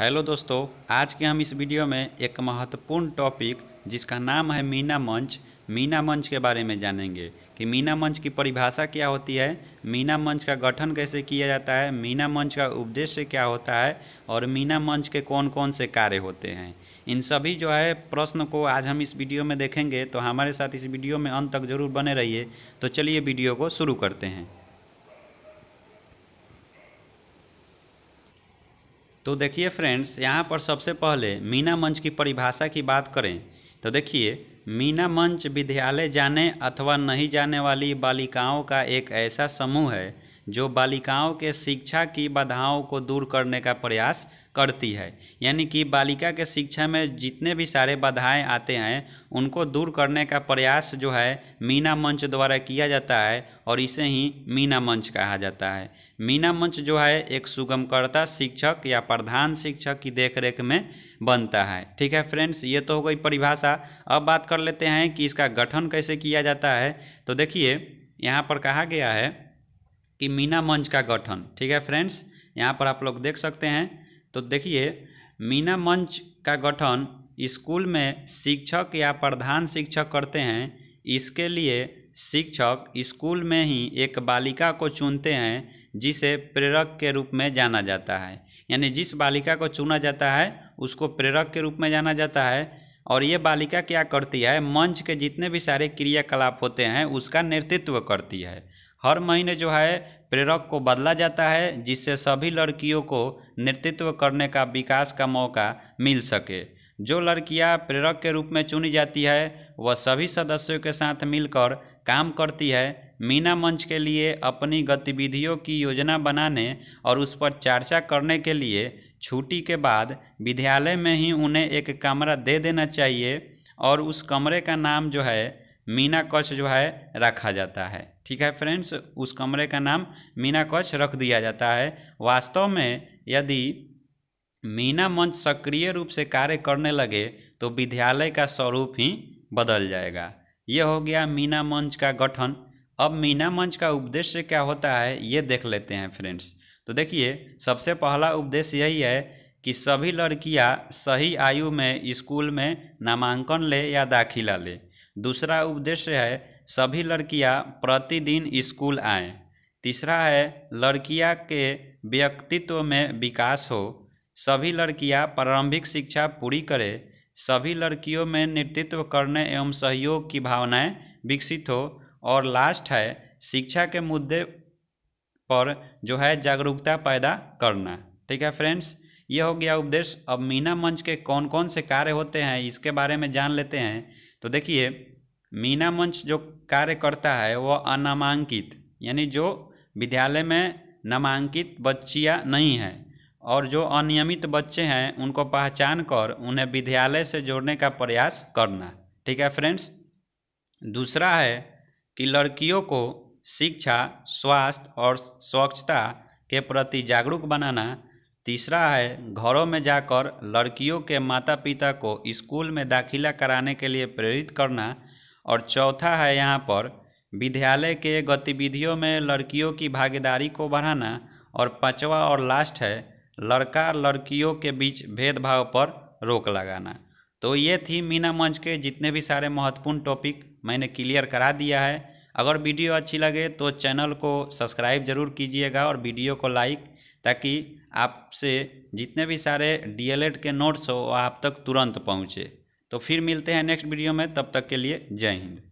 hello दोस्तों आज के हम इस वीडियो में एक महत्वपूर्ण टॉपिक जिसका नाम है मीना मंच मीना मंच के बारे में जानेंगे कि मीना मंच की परिभाषा क्या होती है मीना मंच का गठन कैसे किया जाता है मीना मंच का उद्देश्य क्या होता है और मीना मंच के कौन कौन से कार्य होते हैं इन सभी जो है प्रश्न को आज हम इस वीडियो में देखेंगे तो हमारे साथ इस वीडियो में अंत तक जरूर बने रहिए तो चलिए वीडियो को शुरू करते हैं तो देखिए फ्रेंड्स यहाँ पर सबसे पहले मीना मंच की परिभाषा की बात करें तो देखिए मीना मंच विद्यालय जाने अथवा नहीं जाने वाली बालिकाओं का एक ऐसा समूह है जो बालिकाओं के शिक्षा की बाधाओं को दूर करने का प्रयास करती है यानी कि बालिका के शिक्षा में जितने भी सारे बाधाएं आते हैं उनको दूर करने का प्रयास जो है मीना मंच द्वारा किया जाता है और इसे ही मीना मंच कहा जाता है मीना मंच जो है एक सुगमकर्ता शिक्षक या प्रधान शिक्षक की देखरेख में बनता है ठीक है फ्रेंड्स ये तो हो गई परिभाषा अब बात कर लेते हैं कि इसका गठन कैसे किया जाता है तो देखिए यहाँ पर कहा गया है कि मीना मंच का गठन ठीक है फ्रेंड्स यहाँ पर आप लोग देख सकते हैं तो देखिए मीना मंच का गठन स्कूल में शिक्षक या प्रधान शिक्षक करते हैं इसके लिए शिक्षक स्कूल में ही एक बालिका को चुनते हैं जिसे प्रेरक के रूप में जाना जाता है यानी जिस बालिका को चुना जाता है उसको प्रेरक के रूप में जाना जाता है और ये बालिका क्या करती है मंच के जितने भी सारे क्रियाकलाप होते हैं उसका नेतृत्व करती है हर महीने जो है प्रेरक को बदला जाता है जिससे सभी लड़कियों को नेतृत्व करने का विकास का मौका मिल सके जो लड़कियां प्रेरक के रूप में चुनी जाती है वह सभी सदस्यों के साथ मिलकर काम करती है मीना मंच के लिए अपनी गतिविधियों की योजना बनाने और उस पर चर्चा करने के लिए छुट्टी के बाद विद्यालय में ही उन्हें एक कमरा दे देना चाहिए और उस कमरे का नाम जो है मीना कक्ष जो है रखा जाता है ठीक है फ्रेंड्स उस कमरे का नाम मीना कच्छ रख दिया जाता है वास्तव में यदि मीना मंच सक्रिय रूप से कार्य करने लगे तो विद्यालय का स्वरूप ही बदल जाएगा यह हो गया मीना मंच का गठन अब मीना मंच का उपदेश्य क्या होता है ये देख लेते हैं फ्रेंड्स तो देखिए सबसे पहला उपदेश यही है कि सभी लड़कियां सही आयु में स्कूल में नामांकन ले या दाखिला ले दूसरा उद्देश्य है सभी लड़कियां प्रतिदिन स्कूल आए तीसरा है लड़कियां के व्यक्तित्व में विकास हो सभी लड़कियां प्रारंभिक शिक्षा पूरी करें सभी लड़कियों में नेतृत्व करने एवं सहयोग की भावनाएं विकसित हो और लास्ट है शिक्षा के मुद्दे पर जो है जागरूकता पैदा करना ठीक है फ्रेंड्स ये हो गया उपदेश अब मीना मंच के कौन कौन से कार्य होते हैं इसके बारे में जान लेते हैं तो देखिए मीना मंच जो कार्य करता है वह अनामांकित यानी जो विद्यालय में नामांकित बच्चियाँ नहीं हैं और जो अनियमित बच्चे हैं उनको पहचान कर उन्हें विद्यालय से जोड़ने का प्रयास करना ठीक है फ्रेंड्स दूसरा है कि लड़कियों को शिक्षा स्वास्थ्य और स्वच्छता के प्रति जागरूक बनाना तीसरा है घरों में जाकर लड़कियों के माता पिता को स्कूल में दाखिला कराने के लिए प्रेरित करना और चौथा है यहाँ पर विद्यालय के गतिविधियों में लड़कियों की भागीदारी को बढ़ाना और पांचवा और लास्ट है लड़का लड़कियों के बीच भेदभाव पर रोक लगाना तो ये थी मीना मंच के जितने भी सारे महत्वपूर्ण टॉपिक मैंने क्लियर करा दिया है अगर वीडियो अच्छी लगे तो चैनल को सब्सक्राइब जरूर कीजिएगा और वीडियो को लाइक ताकि आपसे जितने भी सारे डीएलएड के नोट्स हो आप तक तुरंत पहुँचे तो फिर मिलते हैं नेक्स्ट वीडियो में तब तक के लिए जय हिंद